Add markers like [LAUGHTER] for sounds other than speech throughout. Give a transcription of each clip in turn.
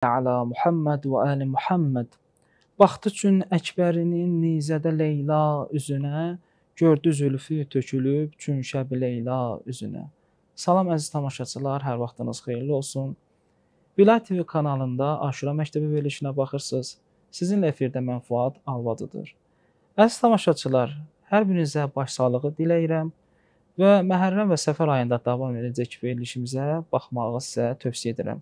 Əla Muhammed və ali Muhammed. Baxdı üçün Əkbərinin nizədə Leyla üzünə, gördü zülfü tökülüb çün şəb Leyla üzünə. Salam əziz tamaşaçılar, hər vaxtınız xeyirli olsun. Bilal TV kanalında Aşura məktəbi verilişinə baxırsınız. Sizinlə efirdə mən Fuad Alvadıdır. Əziz tamaşaçılar, hər birinizə başsağlığı diləyirəm və Məhərrəm və Səfər ayında davam edəcək verilişimizə baxmağı sizə tövsiyə edirəm.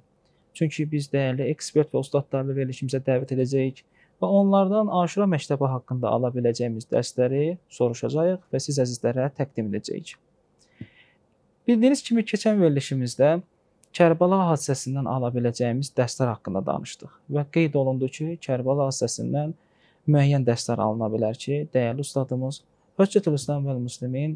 Çünki biz dəyərli ekspert və ustadlarla verilişimizə dəvət edəcəyik və onlardan Aşura məktəbi haqqında ala biləcəyimiz dərsləri soruşacağıq və siz əzizlərə təqdim edəcəyik. Bildiyiniz kimi keçən verilişimizdə Kərbala hadisəsindən ala biləcəyimiz dərslər haqqında danışdıq və qeyd olundu ki, Kərbala hadisəsindən müəyyən dərslər alına bilər ki, dəyərli ustadımız Höccətül İslam və Müslimin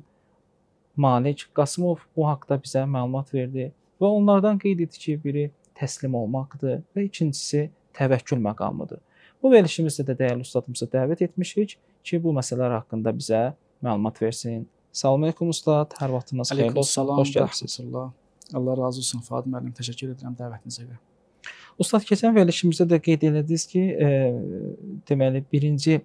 Malik Qasımov bu haqqda bizə məlumat verdi və onlardan qeyd etdi ki, biri təslim olmaqdır və ikincisi təvəkkül məqamıdır. Bu verilişimizdə də dəyərli ustadımızı dəvət etmişik ki, bu məsələlər haqqında bizə məlumat versin. Salam əleykum ustad, hər vaxtınız xeyir olsun. Xoş gəlmisiniz. Allah razı olsun Fadim müəllim, təşəkkür edirəm dəvətinizə görə. Ustad, keçən verilişimizdə də qeyd elədiniz ki, e, deməli birinci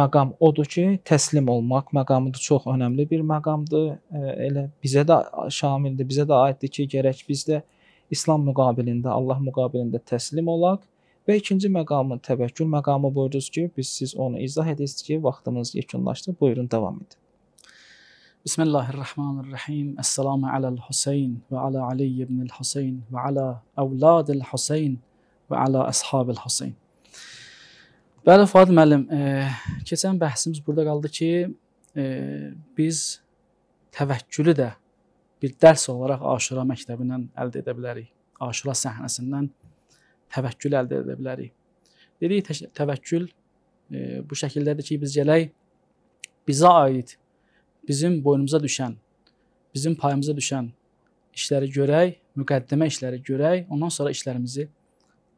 məqam odur ki, təslim olmaq məqamıdır, çox önəmli bir məqamdır. E, elə bizə də şamildir, bizə də aiddir ki, gərək biz də e, İslam müqabilində, Allah müqabilində təslim olaq və ikinci məqamı təvəkkül məqamı buyurdunuz ki, biz siz onu izah edirsiniz ki, vaxtımız yekunlaşdı. Buyurun davam edin. Bismillahirrahmanirrahim. Esselamu alal Hüseyn və ala Ali ibn Hüseyn və ala avladil Hüseyn və ala ashabil Hüseyn. Bəli, Fuad müəllim, e, keçən bəhsimiz burada qaldı ki, e, biz təvəkkülü də bir dərs olaraq Aşura məktəbindən əldə edə bilərik. Aşura səhnəsindən təvəkkül əldə edə bilərik. Dedik təvəkkül e, bu şəkildədir ki, biz gələk bizə aid, bizim boynumuza düşən, bizim payımıza düşən işləri görək, müqəddimə işləri görək, ondan sonra işlərimizi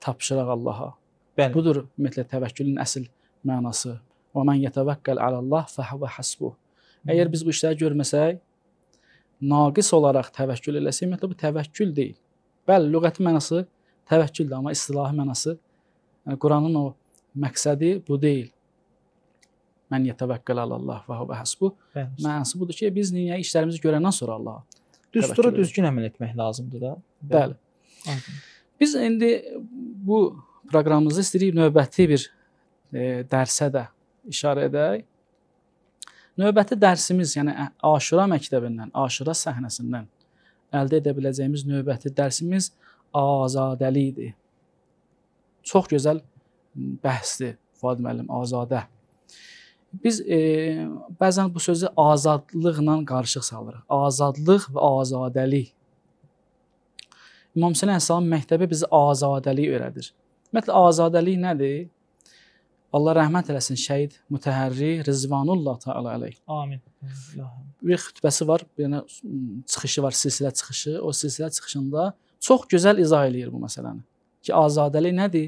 tapşıraq Allaha. Bəli. Budur ümumiyyətlə təvəkkülün əsl mənası. Və mən yetəvəkkəl alə Allah fəhvə hasbuh. Əgər biz bu işləri görməsək, naqis olaraq təvəkkül eləsə, ümumiyyətlə bu təvəkkül deyil. Bəli, lüğəti mənası təvəkküldür, amma istilahi mənası yəni Quranın o məqsədi bu deyil. Mən yetəvəkkəl alallah və huve hasbu. Mənası budur ki, biz niyə işlərimizi görəndən sonra Allaha düsturu düzgün əməl etmək lazımdır da. Bəli. bəli. Biz indi bu proqramımızı istəyirik növbəti bir e, dərsə də işarə edək. Növbəti dərsimiz, yəni Aşura məktəbindən, Aşura səhnəsindən əldə edə biləcəyimiz növbəti dərsimiz azadəlikdir. Çox gözəl bəhsdir Fuad müəllim azadə. Biz e, bəzən bu sözü azadlıqla qarışıq salırıq. Azadlıq və azadəlik. İmam Hüseyn Əsəlam məktəbi bizə azadəlik öyrədir. Ümumiyyətlə azadəlik nədir? Allah rəhmət eləsin şəhid mütəhərri Rizvanullah Taala əleyh. Amin. Bir xutbəsi var, bir dənə çıxışı var, silsilə çıxışı. O silsilə çıxışında çox gözəl izah eləyir bu məsələni. Ki azadəlik nədir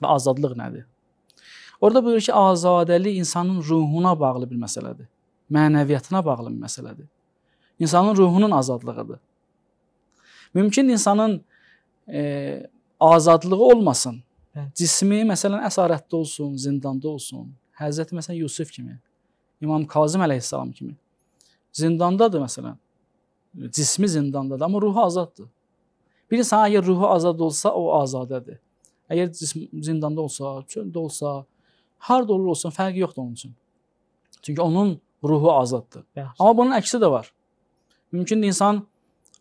və azadlıq nədir? Orada buyurur ki, azadəlik insanın ruhuna bağlı bir məsələdir. Mənəviyyatına bağlı bir məsələdir. İnsanın ruhunun azadlığıdır. Mümkün insanın e, azadlığı olmasın, Cismi məsələn əsarətdə olsun, zindanda olsun. Həzrəti məsələn Yusuf kimi, İmam Kazım əleyhissalam kimi. Zindandadır məsələn. Cismi zindandadır, amma ruhu azaddır. Bilirsən, əgər ruhu azad olsa, o azadədir. Əgər cism zindanda olsa, çöldə olsa, harda olur olsun, fərqi yoxdur onun üçün. Çünki onun ruhu azaddır. Yaxşı. Amma bunun əksi də var. Mümkündür insan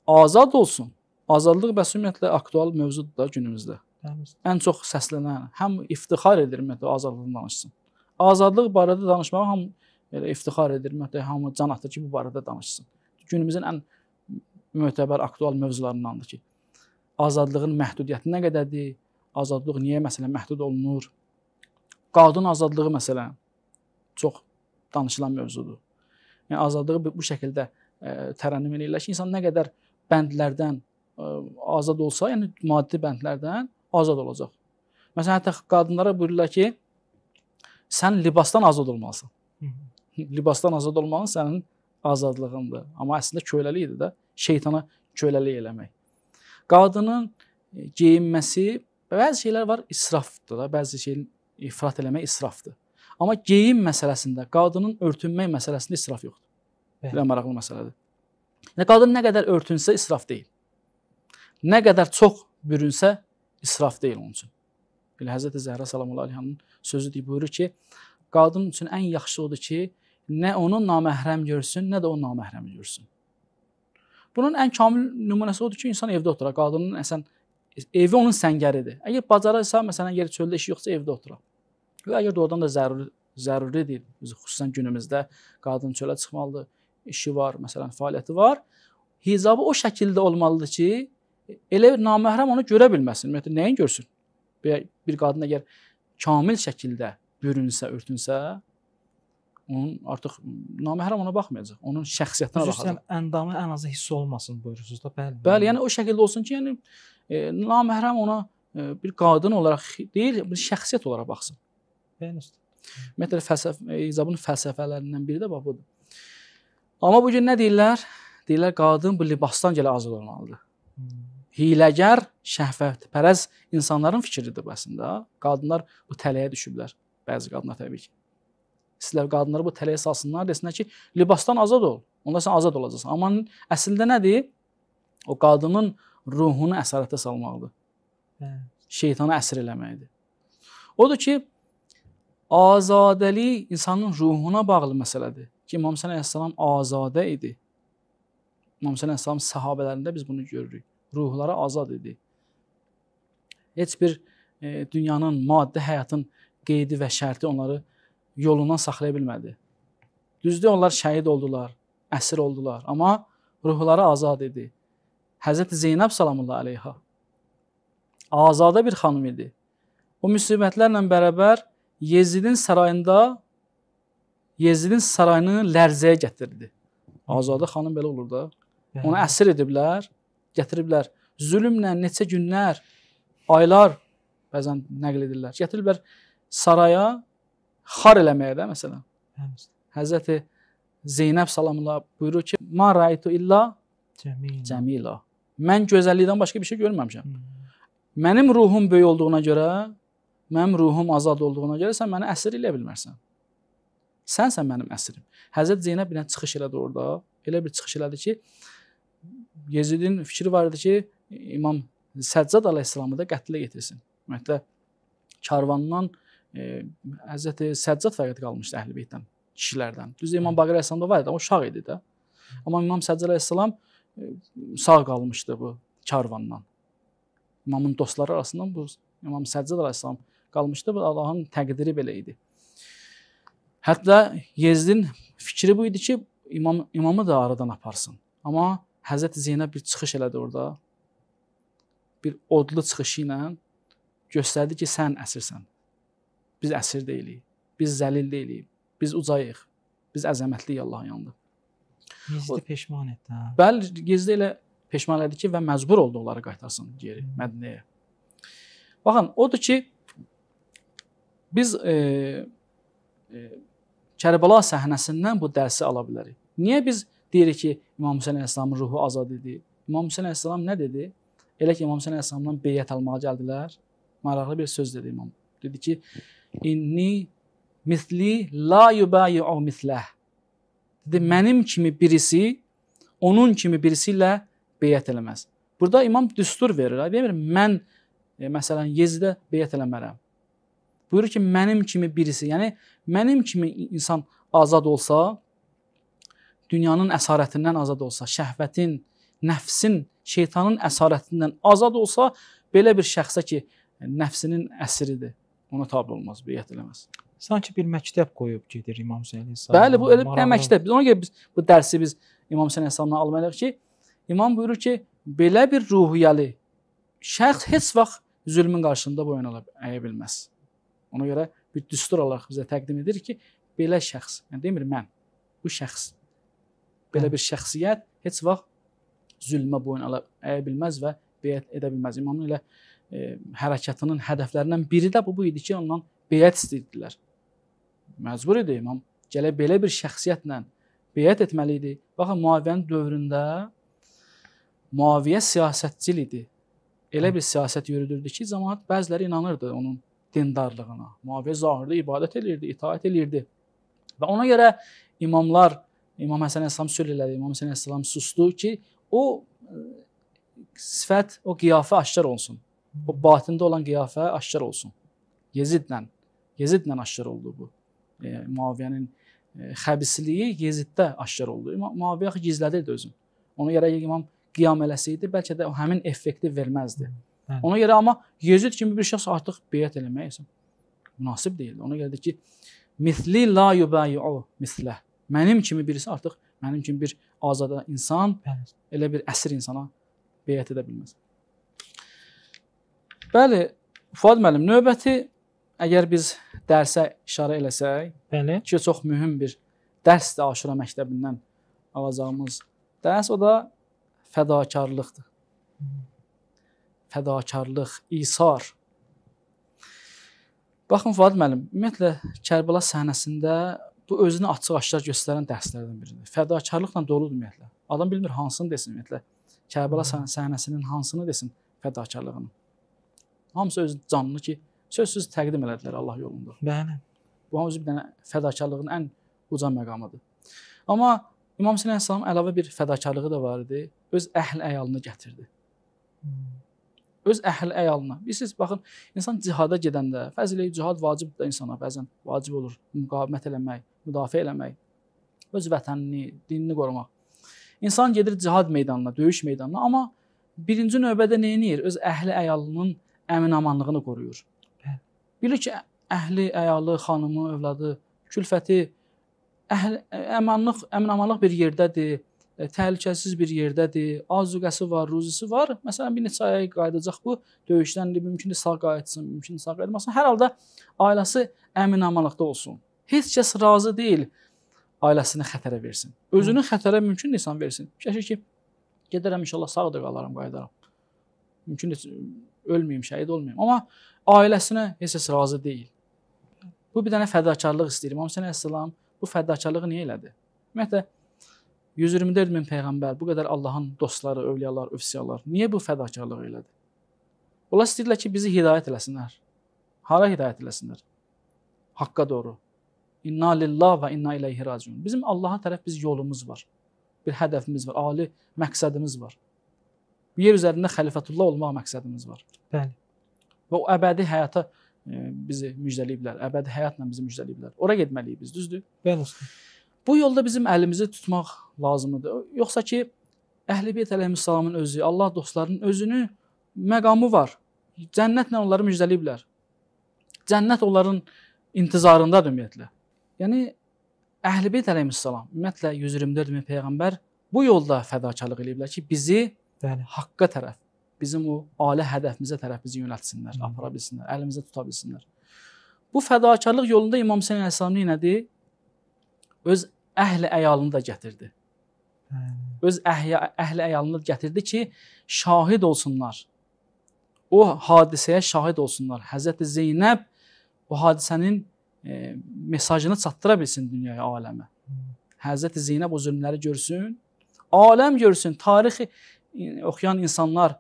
azad olsun. Azadlıq bəs ümumiyyətlə aktual mövzudur da günümüzdə. Ən çox səslənən, həm iftixar edir ümumiyyətlə azadlığın danışsın. Azadlıq barədə danışmağa həm belə iftixar edir, ümumiyyətlə hamı can atır ki, bu barədə danışsın. Günümüzün ən mötəbər aktual mövzularındandır ki, azadlığın məhdudiyyəti nə qədərdir? Azadlıq niyə məsələn məhdud olunur? Qadın azadlığı məsələn çox danışılan mövzudur. Yəni azadlığı bu şəkildə ə, e, tərənnüm eləyirlər ki, insan nə qədər bəndlərdən ə, e, azad olsa, yəni maddi bəndlərdən azad olacaq. Məsələn, hətta qadınlara buyururlar ki, sən libasdan azad olmalısan. [LAUGHS] libasdan azad olmağın sənin azadlığındır. Amma əslində köləlikdir də, şeytana köləlik eləmək. Qadının e, geyinməsi bəzi şeylər var, israfdır da, bəzi şeyin ifrat eləmək israfdır. Amma geyim məsələsində, qadının örtünmək məsələsində israf yoxdur. Bəli. Belə maraqlı məsələdir. Yəni qadın nə qədər örtünsə israf deyil. Nə qədər çox bürünsə israf deyil onun üçün. Belə Həzrət Zəhra sallallahu əleyhi sözü deyib buyurur ki, qadın üçün ən yaxşısı odur ki, nə onu naməhrəm görsün, nə də o naməhrəmi görsün. Bunun ən kamil nümunəsi odur ki, insan evdə oturur. Qadının əsən evi onun səngəridir. Əgər bacararsa, məsələn, yer çöldə işi yoxsa evdə oturur. Və əgər doğrudan da zəruri zəruridir. Biz xüsusən günümüzdə qadın çölə çıxmalıdır. İşi var, məsələn, fəaliyyəti var. Hicabı o şəkildə olmalıdır ki, elə naməhrəm onu görə bilməsin. Ümumiyyətlə nəyin görsün? Bir, bir qadın əgər kamil şəkildə bürünsə, örtünsə, onun artıq naməhrəm ona baxmayacaq. Onun şəxsiyyətinə baxacaq. Xüsusən əndamı ən azı hiss olmasın buyurursunuz da. Bəli. Bəli, yəni o şəkildə olsun ki, yəni e, naməhrəm ona e, bir qadın olaraq deyil, bir şəxsiyyət olaraq baxsın. Bəli, üstad. Ümumiyyətlə fəlsəf e, İzabın fəlsəfələrindən biri də bax budur. Amma bu gün nə deyirlər? Deyirlər qadın bu libasdan gələ azad olmalıdır hiləgər, şəhvətpərəz insanların fikridir bu əslində. Qadınlar bu tələyə düşüblər. Bəzi qadınlar təbii ki. İstilər qadınları bu tələyə salsınlar, desinlər ki, libasdan azad ol. Onda sən azad olacaqsan. Amma əslində nədir? O qadının ruhunu əsarətə salmaqdır. Hə. Şeytanı əsir eləməkdir. Odur ki, azadəlik insanın ruhuna bağlı məsələdir. Ki, İmam Hüseyn əleyhissalam azadə idi. İmam Hüseyn əleyhissalam səhabələrində biz bunu görürük ruhlara azad idi. Heç bir e, dünyanın, maddi həyatın qeydi və şərti onları yolundan saxlaya bilmədi. Düzdür, onlar şəhid oldular, əsir oldular, amma ruhları azad idi. Həzrət Zeynəb sallallahu əleyha azadə bir xanım idi. Bu müsibətlərlə bərabər Yezidin sarayında Yezidin sarayını lərzəyə gətirdi. Azadə xanım belə olur da. Yəni Onu əsir ediblər gətiriblər. Zülmlə neçə günlər, aylar bəzən nəql edirlər. Gətiriblər saraya xar eləməyə də məsələn. Həzrəti Zeynəb salamla buyurur ki: "Ma raitu illa cəmila." Mən gözəllikdən başqa bir şey görməmişəm. Mənim ruhum böyük olduğuna görə, mənim ruhum azad olduğuna görə sən məni əsir eləyə bilmərsən. Sənsən mənim əsrim. Həzrət Zeynəb ilə çıxış elədi orada. Elə bir çıxış elədi ki, Yezidin fikri var idi ki, İmam Səccad əleyhissalamı da qətlə yetirsin. Ümumiyyətlə karvandan e, Həzrəti Səccad fəqət qalmışdı Əhlibeytdən, kişilərdən. Düz İmam Baqir əleyhissalam da var idi, amma uşaq idi də. Amma İmam Səccad əleyhissalam e, sağ qalmışdı bu karvandan. İmamın dostları arasından bu İmam Səccad əleyhissalam qalmışdı. Bu Allahın təqdiri belə idi. Hətta Yezdin fikri bu idi ki, imam imamı da aradan aparsın. Amma Həzrəti Zeynəb bir çıxış elədi orada. Bir odlu çıxışı ilə göstərdi ki, sən əsirsən. Biz əsir deyilik. Biz zəlil deyilik. Biz ucayıq. Biz əzəmətliyik Allahın yanında. Yezdi peşman etdi hə. Bəli, Yezdi elə peşman elədi ki və məcbur oldu onları qaytarsın geri Mədinəyə. Baxın, odur ki biz e, e, Kərbəla səhnəsindən bu dərsi ala bilərik. Niyə biz e, Deyirik ki, İmam Hüseyn əleyhissalamın ruhu azad idi. İmam Hüseyn əleyhissalam nə dedi? Elə ki, İmam Hüseyn əleyhissalamdan beyət almağa gəldilər. Maraqlı bir söz dedi İmam. Dedi ki, "İnni misli la yubayu mislah." Dedi, "Mənim kimi birisi onun kimi birisi ilə beyət eləməz." Burada imam düstur verir. Demir, mən e, məsələn Yezidə beyət eləmərəm. Buyurur ki, mənim kimi birisi, yəni mənim kimi insan azad olsa, dünyanın əsarətindən azad olsa, şəhvətin, nəfsin, şeytanın əsarətindən azad olsa, belə bir şəxsə ki, nəfsinin əsiridir, ona tabe olmaz, beyət eləməz. Sanki bir məktəb qoyub gedir İmam Hüseyn əleyhissalam. Bəli, bu elə bir məktəb. Ona görə biz bu dərsi biz İmam Hüseyn əleyhissalamdan almalıyıq ki, İmam buyurur ki, belə bir ruhiyyəli şəxs heç vaxt zülmün qarşısında boyun əyə bilməz. Ona görə bir düstur olaraq bizə təqdim edir ki, belə şəxs, yəni demir mən, bu şəxs Belə hə. bir şəxsiyyət heç vaxt zülmə boyun ala əyə bilməz və beyət edə bilməz. İmamın elə e, hərəkətinin hədəflərindən biri də bu, bu idi ki, ondan beyət istəyirdilər. Məcbur idi imam gələ belə bir şəxsiyyətlə beyət etməli idi. Baxın Muaviyyənin dövründə Muaviyyə siyasətçil idi. Elə hə. bir siyasət yürüdürdü ki, cəmaət bəziləri inanırdı onun dindarlığına. Muaviyyə zahirdə ibadət elirdi, itaat elirdi. Və ona görə imamlar İmam Həsən Əslam sülh elədi. İmam Həsən Əslam susdu ki, o e, sifət, o qiyafə aşkar olsun. O batində olan qiyafə aşkar olsun. Yezidlə, Yezidlə aşkar oldu bu. E, Muaviyənin e, xəbisliyi Yeziddə aşkar oldu. Muaviyə axı gizlədirdi özünü. Ona görə İmam qiyam eləsəydi, bəlkə də həmin effekti verməzdi. Hı. Hə. Ona görə amma Yezid kimi bir şəxs artıq beyət eləmək isə münasib deyildi. Ona görə ki, misli la yubayu misləh Mənim kimi birisi artıq mənim kimi bir azad insan Bəli. elə bir əsir insana beyət edə bilməz. Bəli, Fuad müəllim, növbəti əgər biz dərsə işarə eləsək, bəli, ki çox mühüm bir dərsdir Aşura məktəbindən alacağımız dərs o da fədakarlıqdır. Fədakarlıq, isar. Baxın Fuad müəllim, ümumiyyətlə Kərbəla səhnəsində Bu özünü açıq-aşkar göstərən dərslərdən biridir. Fədakarlıqla doludur ümumiyyətlə. Adam bilmir hansını desin ümumiyyətlə. Kərbəla səhnəsinin hansını desin fədakarlığını. Hamısı öz canını ki, sözsüz təqdim elədilər Allah yolunda. Bəli. Bu hamısı bir dənə fədakarlığın ən uca məqamıdır. Amma İmam Hüseyn əleyhissalam əlavə bir fədakarlığı da var idi. Öz əhl-əyalını gətirdi. Hmm öz əhl-əyalına. Bilirsiniz, baxın, insan cihada gedəndə, fəzilə cihad vacibdir də insana bəzən vacib olur müqavimət eləmək, müdafiə eləmək, öz vətənini, dinini qorumaq. İnsan gedir cihad meydanına, döyüş meydanına, amma birinci növbədə nə edir? Öz əhli əyalının əminamanlığını qoruyur. Bilir ki, əhli, əyalı, xanımı, övladı, külfəti əhl əmanlıq, əminamanlıq bir yerdədir e, təhlükəsiz bir yerdədir, azuqəsi var, ruzisi var. Məsələn, bir neçə ay qayıdacaq bu döyüşdən, mümkündür sağ qayıtsın, mümkündür sağ qayıtmasın. Hər halda ailəsi əminamanlıqda olsun heç kəs razı deyil ailəsini xətərə versin. Özünü xətərə mümkün insan versin. Fikirləşir ki, gedərəm inşallah sağ da qalaram, qayıdaram. Mümkün ölməyim, şəhid olmayım. Amma ailəsinə heç kəs razı deyil. Bu bir dənə fədakarlıq istəyir. İmam Hüseyn əleyhissalam bu fədakarlığı niyə elədi? Ümumiyyətlə 124 min peyğəmbər, bu qədər Allahın dostları, övliyalar, övsiyalar niyə bu fədakarlığı elədi? Onlar istəyirlər ki, bizi hidayət eləsinlər. Hara hidayət eləsinlər? Haqqa doğru. İnna lillah və inna ilayhi raciun. Bizim Allaha tərəf biz yolumuz var. Bir hədəfimiz var, ali məqsədimiz var. Bu yer üzərində xəlifətullah olmaq məqsədimiz var. Bəli. Və o əbədi həyata e, bizi müjdələyiblər. Əbədi həyatla bizi müjdələyiblər. Ora getməliyik biz, düzdür? Bəli. Bu yolda bizim əlimizi tutmaq lazımdır. Yoxsa ki Əhlibeyt əleyhissalamın özü, Allah dostlarının özünü məqamı var. Cənnətlə onları müjdələyiblər. Cənnət onların intizarındadır ümumiyyətlə. Yəni Əhlibeyt əleyhissalam ümumiyyətlə 124 min peyğəmbər bu yolda fədakarlıq eləyiblər ki, bizi bəli, haqqa tərəf, bizim o ali hədəfimizə tərəf bizi yönəltsinlər, Hı. apara bilsinlər, əlimizə tuta bilsinlər. Bu fədakarlıq yolunda İmam Hüseyn əleyhissalam nədir? Öz əhli əyalını da gətirdi. Hı. Öz əhli əhli əyalını da gətirdi ki, şahid olsunlar. O hadisəyə şahid olsunlar. Həzrət Zeynəb o hadisənin e, mesajını çatdıra bilsin dünyaya, aləmə. Həzrəti Zeynəb o zülmləri görsün, aləm görsün, tarixi e, oxuyan insanlar,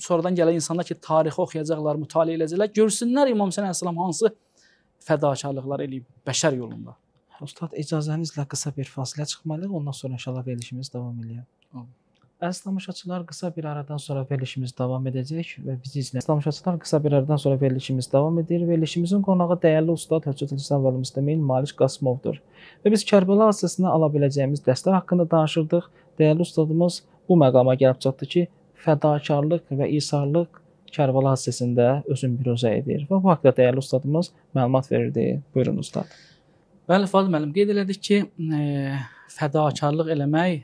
sonradan gələn insanlar ki, tarixi oxuyacaqlar, mütaliə edəcəklər, görsünlər İmam Hüseyn əleyhissalam hansı fədakarlıqlar eləyib bəşər yolunda. Ustad, icazənizlə qısa bir fasilə çıxmalıyıq, ondan sonra inşallah verilişimiz davam eləyər. Amin. Əziz tamaşaçılar, qısa bir aradan sonra verilişimiz davam edəcək və bizi izləyən tamaşaçılar, qısa bir aradan sonra verilişimiz davam edir. Verilişimizin qonağı dəyərli ustad Hüseyn İslam Vəlimüstəmin Malik Qasımovdur. Və biz Kərbəla hadisəsinə ala biləcəyimiz dəstək haqqında danışırdıq. Dəyərli ustadımız bu məqama gəlib çatdı ki, fədakarlıq və isarlıq Kərbəla hadisəsində özün bir özə edir. Və bu haqqda dəyərli ustadımız məlumat verirdi. Buyurun ustad. Bəli, Fadil müəllim qeyd elədik ki, ə, e, fədakarlıq eləmək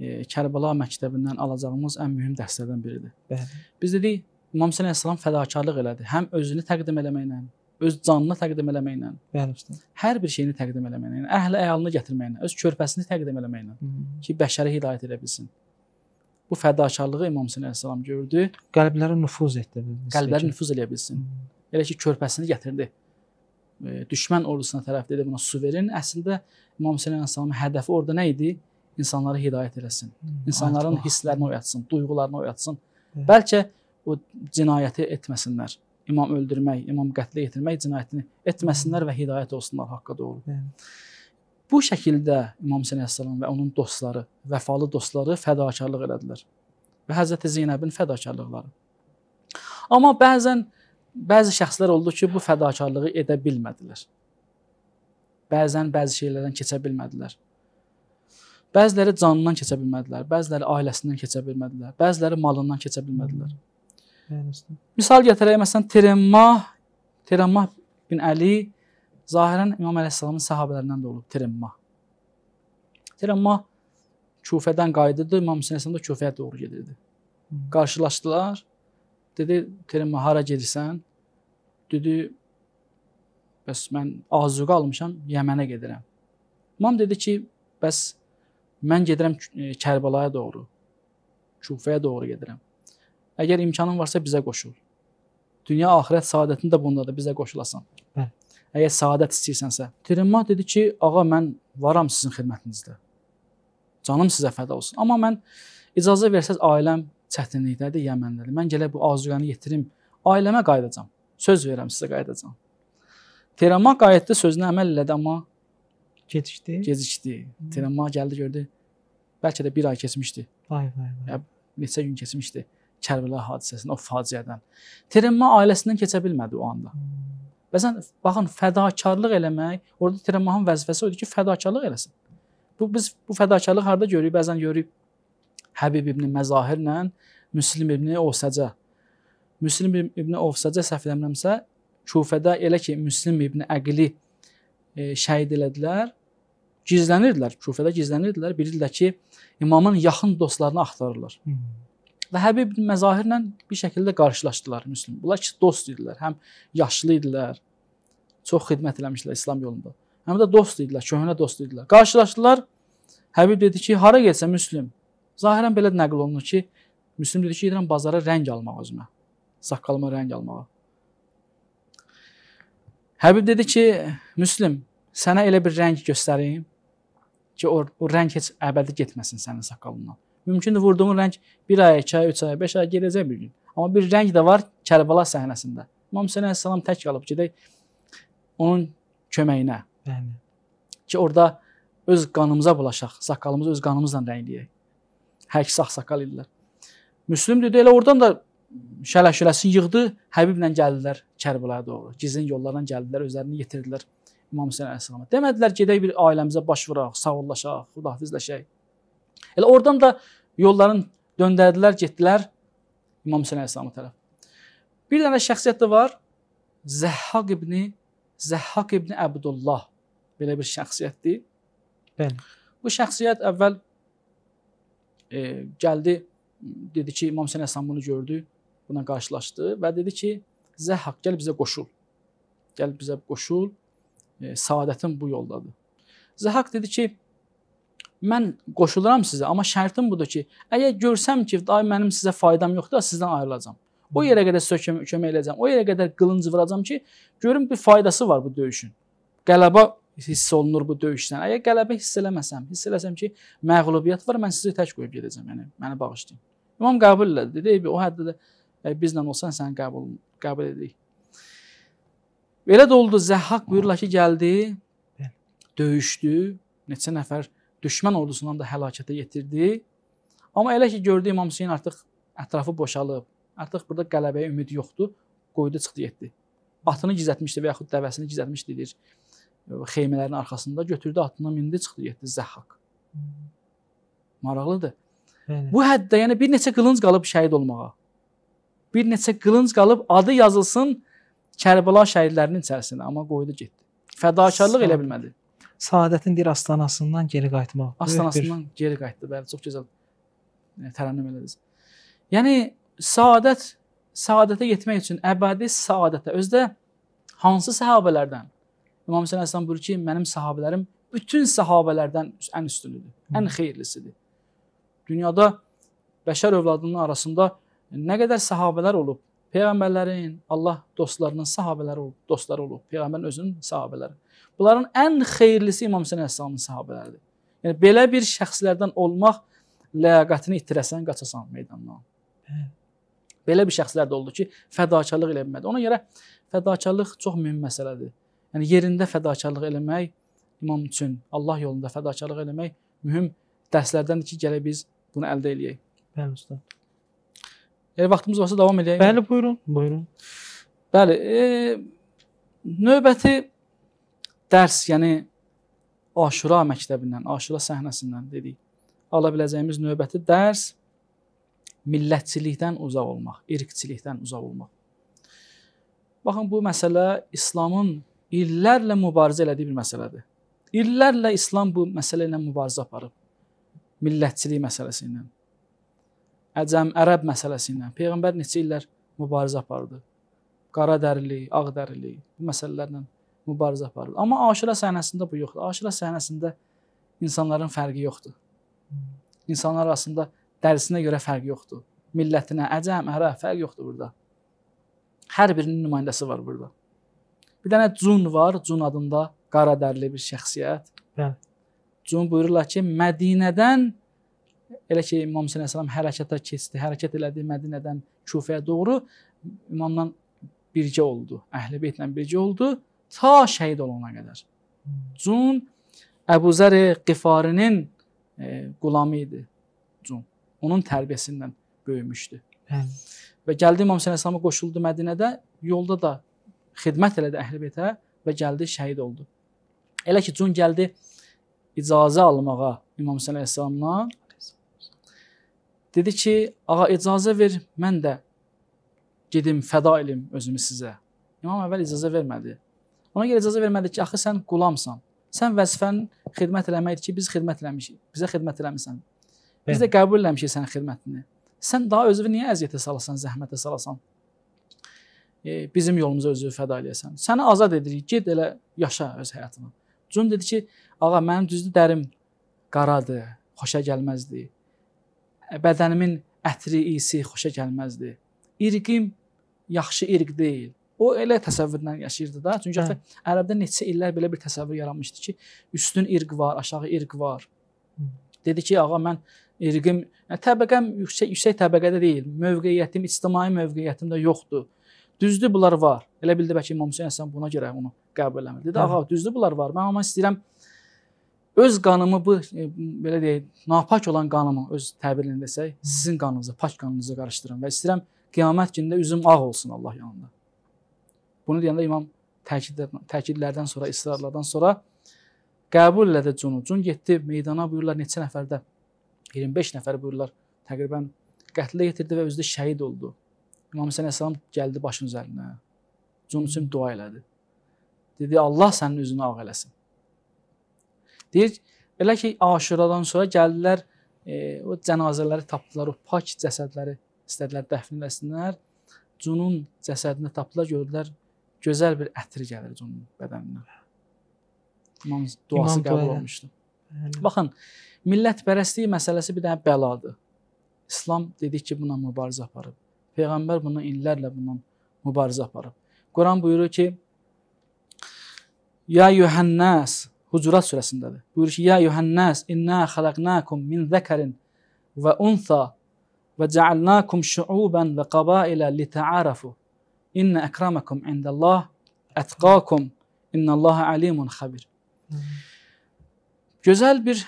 e, Kərbəla məktəbindən alacağımız ən mühüm dərslərdən biridir. Bəli. Biz dedik, İmam Hüseyn əleyhissalam fədakarlıq elədi. Həm özünü təqdim eləməklə, öz canını təqdim eləməklə. Bəli, usta. Hər bir şeyini təqdim eləməklə, yəni əhli əyalını gətirməklə, öz körpəsini təqdim eləməklə Hı -hı. ki, bəşərə hidayət edə bilsin. Bu fədakarlığı İmam Hüseyn əleyhissalam gördü. Qəlblərə nüfuz etdi. Qəlblərə nüfuz eləyə bilsin. Hı -hı. Elə ki, körpəsini gətirdi e, düşmən ordusuna tərəf dedi buna su verin. Əslində İmam Hüseyn əleyhissalamın hədəfi orada nə idi? insanları hidayət eləsin. Hmm, İnsanların ah. hisslərini oyatsın, duyğularını oyatsın. Hmm. Bəlkə o cinayəti etməsinlər. İmam öldürmək, imam qətlə yetirmək cinayətini etməsinlər hmm. və hidayət olsunlar haqqa doğru. Bu şəkildə İmam Hüseyn əleyhissalam və onun dostları, vəfalı dostları fədakarlıq elədilər. Və Həzrət Zeynəbin fədakarlıqları. Amma bəzən bəzi şəxslər oldu ki, bu fədakarlığı edə bilmədilər. Bəzən bəzi şeylərdən keçə bilmədilər. Bəziləri canından keçə bilmədilər, bəziləri ailəsindən keçə bilmədilər, bəziləri malından keçə bilmədilər. Bəli. Misal gətirək məsələn Teremmah, Teremmah bin Əli zahirən İmam Əleyhissalamın səhabələrindən də olub Teremmah. Teremmah Kufədən qayıdırdı, İmam Hüseyn Əsəlam da Kufəyə doğru gedirdi. Qarşılaşdılar. Dedi, "Teremmah hara gedirsən?" Dedi, "Bəs mən azuqə almışam, Yəmənə gedirəm." İmam dedi ki, "Bəs Mən gedirəm e, Kərbəlaya doğru. Kufəyə doğru gedirəm. Əgər imkanın varsa bizə qoşul. Dünya axirət səadətin də bundadır, bizə qoşulasan. Hə. Əgər səadət istəyirsənsə. Tirma dedi ki, ağa mən varam sizin xidmətinizdə. Canım sizə fəda olsun. Amma mən icazə versəz ailəm çətinlikdədir, Yəməndədir. Mən gələ bu arzuyanı yetirim. Ailəmə qayıdacam. Söz verirəm sizə qayıdacam. Tirama qayıtdı, sözünə əməl elədi, amma Gecikdi? Gecikdi. Hmm. Teləma gəldi gördü. Bəlkə də bir ay keçmişdi. Vay vay vay. Neçə gün keçmişdi Kərbəla hadisəsindən, o faciədən. Teləma ailəsindən keçə bilmədi o anda. Hmm. Bəzən baxın fədakarlıq eləmək, orada Teləmahın vəzifəsi odur ki, fədakarlıq eləsin. Bu biz bu fədakarlıq harda görürük? Bəzən görürük Həbib ibn Məzahirlə Müslim ibn Ovsacə. Müslim ibn Ovsacə səhv eləmirəmsə, Kufədə elə ki, Müslim ibn Əqli e, şəhid elədilər. Gizlənirdilər, Kufədə gizlənirdilər. Bilirdilər ki, imamın yaxın dostlarını axtarırlar. Hı -hı. Və Həbib ibn Məzahirlə bir şəkildə qarşılaşdılar müslim. Bunlar ki, dost idilər, həm yaşlı idilər, çox xidmət eləmişdilər İslam yolunda. Həm də dost idilər, köhnə dost idilər. Qarşılaşdılar. Həbib dedi ki, hara getsə müslim. Zahirən belə nəql olunur ki, müslim dedi ki, gedirəm bazara rəng almağa özümə. Saqqalıma rəng almağa. Həbib dedi ki, Müslim, sənə elə bir rəng göstərim ki, o, o rəng heç əbədi getməsin sənin saqqalından. Mümkündür vurduğun rəng 1 ay, 2 ay, 3 ay, 5 ay gedəcək bir gün. Amma bir rəng də var Kərbəla səhnəsində. İmam Hüseyn əleyhissalam tək qalıb gedək onun köməyinə. Bəli. Ki orada öz qanımıza bulaşaq, saqqalımızı öz qanımızla rəngləyək. Hər iki sağ saqqal idilər. Müslim dedi elə oradan da şələ-şüləsi yığdı, Həbiblə gəldilər Kərbəlaya doğru. Gizlin yollardan gəldilər, özlərini yetirdilər İmam Hüseyn əleyhissalama. Demədilər gedək bir ailəmizə baş vuraq, sağollaşaq, xudahafizləşək. Elə oradan da yolların döndərdilər, getdilər İmam Hüseyn əleyhissalama tərəf. Bir dənə şəxsiyyət də var. Zəhhaq ibn Zəhhaq ibn Əbdullah belə bir şəxsiyyətdir. Bəli. Bu şəxsiyyət əvvəl e, gəldi dedi ki, İmam Hüseyn əleyhissalam bunu gördü buna qarşılaşdı və dedi ki, sizə haqq gəl bizə qoşul. Gəl bizə qoşul. E, səadətin bu yoldadır. Zəhaq dedi ki, mən qoşuluram sizə, amma şərtim budur ki, əgər görsəm ki, daim mənim sizə faydam yoxdur, sizdən ayrılacam. O yerə qədər sizə kö kömək edəcəm. O yerə qədər qılınc vuracam ki, görüm bir faydası var bu döyüşün. Qələbə hiss olunur bu döyüşdən. Əgər qələbə hiss eləməsəm, hiss eləsəm ki, məğlubiyyət var, mən sizi tək qoyub gedəcəm, yəni məni bağışlayın. İmam qəbul elədi. Dedi, o həddədə E, bizlə olsan səni qəbul qəbul edirik. Belə də oldu. Zəhhaq buyurlar ki, gəldi, döyüşdü, neçə nəfər düşmən ordusundan da həlakətə yetirdi. Amma elə ki gördü İmam Hüseyn artıq ətrafı boşalıb, artıq burada qələbəyə ümid yoxdur, qoydu çıxdı getdi. Atını gizlətmişdi və yaxud dəvəsini gizlətmişdi deyir. Xeymələrin arxasında götürdü, atına mindi, çıxdı getdi Zəhhaq. Hmm. Maraqlıdır. Bəli. Bu həddə yəni bir neçə qılınc qalıb şəhid olmağa bir neçə qılınc qalıb adı yazılsın Kərbəla şəhidlərinin içərisinə, amma qoydu getdi. Fədakarlıq elə bilmədi. Saadətin bir astanasından geri qayıtmaq. Astanasından bir... geri qayıtdı. Bəli, çox gözəl yəni, tərənnüm elədiniz. Yəni saadət saadətə getmək üçün əbədi saadətə özdə hansı səhabələrdən? İmam Hüseyn əleyhissalam buyurur ki, mənim səhabələrim bütün səhabələrdən ən üstündür, ən xeyirlisidir. Dünyada bəşər övladının arasında Nə qədər sahabələr olub, peyğəmbərlərin, Allah dostlarının sahabələri olub, dostları olub, peyğəmbərin özünün sahabələri. Bunların ən xeyirlisi İmam Hüseyn əleyhissalamın sahabələridir. Yəni belə bir şəxslərdən olmaq ləyaqətini itirəsən, qaçasan meydandan. Belə bir şəxslər də oldu ki, fədakarlıq eləyə bilmədi. Ona görə fədakarlıq çox mühüm məsələdir. Yəni yerində fədakarlıq eləmək imam üçün Allah yolunda fədakarlıq eləmək mühüm dərslərdəndir ki, gələ biz bunu əldə eləyək. Bəli, ustad. Yəni vaxtımız varsa davam eləyək. Bəli, buyurun, buyurun. Bəli, e, növbəti dərs, yəni Aşura məktəbindən, Aşura səhnəsindən dedik. Ala biləcəyimiz növbəti dərs millətçilikdən uzaq olmaq, irqçilikdən uzaq olmaq. Baxın bu məsələ İslamın illərlə mübarizə elədiyi bir məsələdir. İllərlə İslam bu məsələ ilə mübarizə aparıb millətçilik məsələsi ilə. Əcəm, ərəb məsələsindən peyğəmbər neçə illər mübarizə apardı. Qara dərili, ağ dərili bu məsələlərlə mübarizə apardı. Amma Aşura səhnəsində bu yoxdur. Aşura səhnəsində insanların fərqi yoxdur. İnsanlar arasında dərsinə görə fərq yoxdur. Millətinə, əcəm, ərəb fərq yoxdur burada. Hər birinin nümayəndəsi var burada. Bir dənə Cun var, Cun adında qara dərili bir şəxsiyyət. Bəli. Cun buyururlar ki, Mədinədən Elə ki İmam Hüseyn əleyhissalam hərəkətə keçdi, hərəkət elədi Mədinədən Kufəyə doğru. İmamla birgə oldu, Əhl-i Beytlə birgə oldu ta şəhid olana qədər. Cun Əbu Zər Qifarinin e, qulamı idi. Cun onun tərbiyəsindən böyümüşdü. Bəli. Və gəldi İmam Hüseyn əleyhissalama qoşuldu Mədinədə, yolda da xidmət elədi Əhl-i Beytə və gəldi şəhid oldu. Elə ki Cun gəldi icazə almağa İmam Hüseyn əleyhissalamdan. Dedi ki, ağa icazə ver, mən də gedim fəda elim özümü sizə. İmam əvvəl icazə vermədi. Ona görə icazə vermədi ki, axı sən qulamsan. Sən vəzifən xidmət eləməkdir ki, biz xidmət eləmişik. Bizə xidmət eləmisən. Biz də qəbul eləmişik sənin xidmətini. Sən daha özünü niyə əziyyətə salasan, zəhmətə salasan? E, bizim yolumuza özünü fəda eləyəsən. Səni azad edirik. Get elə yaşa öz həyatını. Cun dedi ki, ağa mənim düzdür dərim qaradır, xoşa gəlməzdir bədənimin ətri, isi xoşa gəlməzdi. İrqim yaxşı irq deyil. O elə təsəvvürlə yaşayırdı da. Çünki hə. ərəbdə neçə illər belə bir təsəvvür yaranmışdı ki, üstün irq var, aşağı irq var. Hı. Dedi ki, ağa mən irqim, yəni təbəqəm yüksək yüksək təbəqədə deyil, mövqeyiyyətim, ictimai mövqeyiyyətim də yoxdur. Düzdür, bunlar var. Elə bildi bəlkə İmam Hüseyn Həsən buna görə onu qəbul eləmirdi. Dedi, hə. ağa, düzdür, bunlar var. Mən amma istəyirəm öz qanımı bu e, belə deyək, napak olan qanımı öz təbirində desək, sizin qanınıza, pak qanınıza qarışdırıram və istəyirəm qiyamət günündə üzüm ağ olsun Allah yanında. Bunu deyəndə imam təkidlərdən, təkidlərdən sonra, israrlardan sonra qəbul elədi cunu. Cun getdi meydana buyurlar neçə nəfərdə? 25 nəfər buyurlar təqribən qətlə yetirdi və özü də şəhid oldu. İmam Hüseyn əsəlam gəldi başın üzərinə. Cun üçün dua elədi. Dedi Allah sənin üzünü ağ eləsin. Deyir, belə ki, Aşuradan sonra gəldilər, e, o cənazələri tapdılar, o pak cəsədləri istədilər dəfn eləsinlər. Cunun cəsədini tapdılar, gördülər gözəl bir ətri gəlir Cunun bədənindən. İmam duası İmam qəbul olmuşdu. Bəli. Baxın, millətpərəstlik məsələsi bir dənə bəladır. İslam dedik ki, buna mübarizə aparıb. Peyğəmbər bunu illərlə bundan mübarizə aparıb. Quran buyurur ki: Ya yuhannas Hucurat surəsindədir. Buyurur ki: "Ya yuhannas, inna xalaqnakum min zakarin və unsa və cealnakum şuuban və qabaila litaarafu. İnna akramakum indallah etqakum. İnallaha alimun xabir." Gözəl bir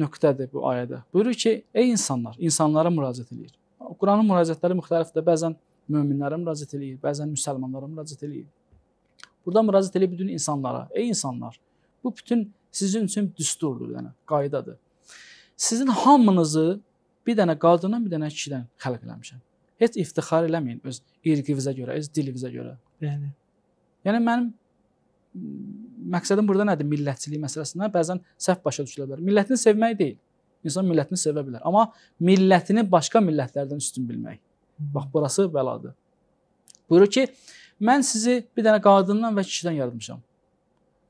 nöqtədir bu ayədə. Buyurur ki: "Ey insanlar, insanlara müraciət eləyir." Quranın müraciətləri müxtəlifdir. Bəzən möminlərə müraciət eləyir, bəzən müsəlmanlara müraciət eləyir. Burada müraciət eləyir bütün insanlara. Ey insanlar, Bu bütün sizin üçün düsturdur, yəni qaydadır. Sizin hamınızı bir dənə qadından, bir dənə kişidən xəlq eləmişəm. Heç iftixar eləməyin öz irqinizə görə, öz dilinizə görə. Bəli. Yəni? yəni mənim məqsədim burada nədir? Millətçilik məsələsində bəzən səhv başa düşülə bilər. Millətini sevmək deyil. İnsan millətini sevə bilər, amma millətini başqa millətlərdən üstün bilmək. Bax burası bəladır. Buyurur ki, mən sizi bir dənə qadından və kişidən yaratmışam.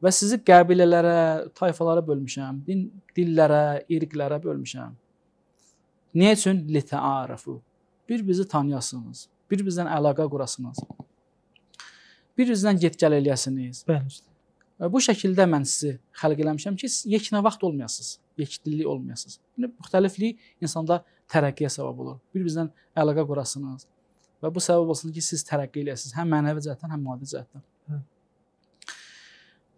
Və sizi qəbilələrə, tayfalara bölmüşəm, din, dillərə, irqlərə bölmüşəm. Niyə üçün litəarafu? Bir-bizi tanıyasınız, bir-bizdən əlaqə qurasınız. Bir-bizdən get-gəl eləyəsiniz. Bəli. Və bu şəkildə mən sizi xəlq eləmişəm ki, yeknə vaxt olmayasınız, yekdillik olmayasınız. Yəni müxtəliflik insanda tərəqqiyə səbəb olur. Bir-bizdən əlaqə qurasınız və bu səbəb olsun ki, siz tərəqqi eləyəsiniz, həm mənəvi cəhətdən, həm maddi cəhətdən.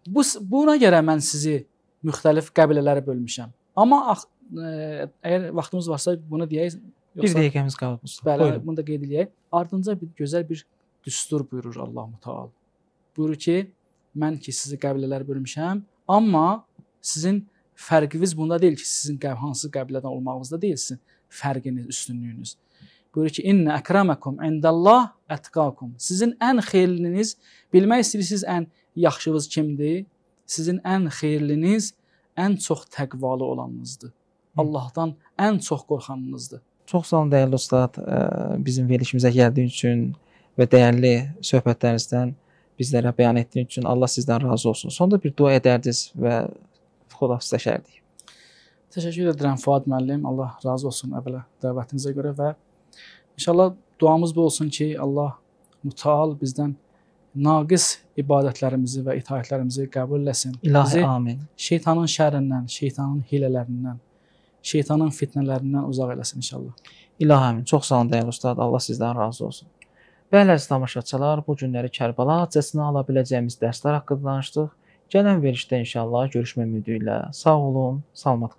Bu buna görə mən sizi müxtəlif qəbilələrə bölmüşəm. Amma e, əgər vaxtımız varsa bunu deyək. Yoxsa, bir dəqiqəmiz qalıb Mustafa. Bəli, Buyurun. bunu da qeyd eləyək. Ardınca bir gözəl bir düstur buyurur Allahu Taala. Buyurur ki, mən ki sizi qəbilələrə bölmüşəm, amma sizin fərqiniz bunda deyil ki, sizin qəb hansı qəbilədən olmağınızda deyil sizin fərqiniz, üstünlüyünüz. Buyurur ki, inna akramakum indallah atqakum. Sizin ən xeyirliniz bilmək istəyirsiniz ən yaxşınız kimdir? Sizin ən xeyirliniz ən çox təqvalı olanınızdır. Allahdan ən çox qorxanınızdır. Çox sağ olun dəyərli ustad, bizim verilişimizə gəldiyiniz üçün və dəyərli söhbətlərinizdən bizlərə bəyan etdiyiniz üçün Allah sizdən razı olsun. Sonda bir dua edərdiniz və xudafizləşərdik. Təşəkkür edirəm Fuad müəllim. Allah razı olsun əvvəla dəvətinizə görə və inşallah duamız bu olsun ki, Allah mütəal bizdən naqis ibadətlərimizi və itaətlərimizi qəbul eləsin. İlahi Bizi amin. Şeytanın şərrindən, şeytanın hilələrindən, şeytanın fitnələrindən uzaq eləsin inşallah. İlahi amin. Çox sağ olun dəyərli ustad. Allah sizdən razı olsun. Bəli əziz tamaşaçılar, bu günləri Kərbəla hadisəsinə ala biləcəyimiz dərslər haqqında danışdıq. Gələn verişdə inşallah görüşmək ümidi ilə sağ olun, salamat qalın.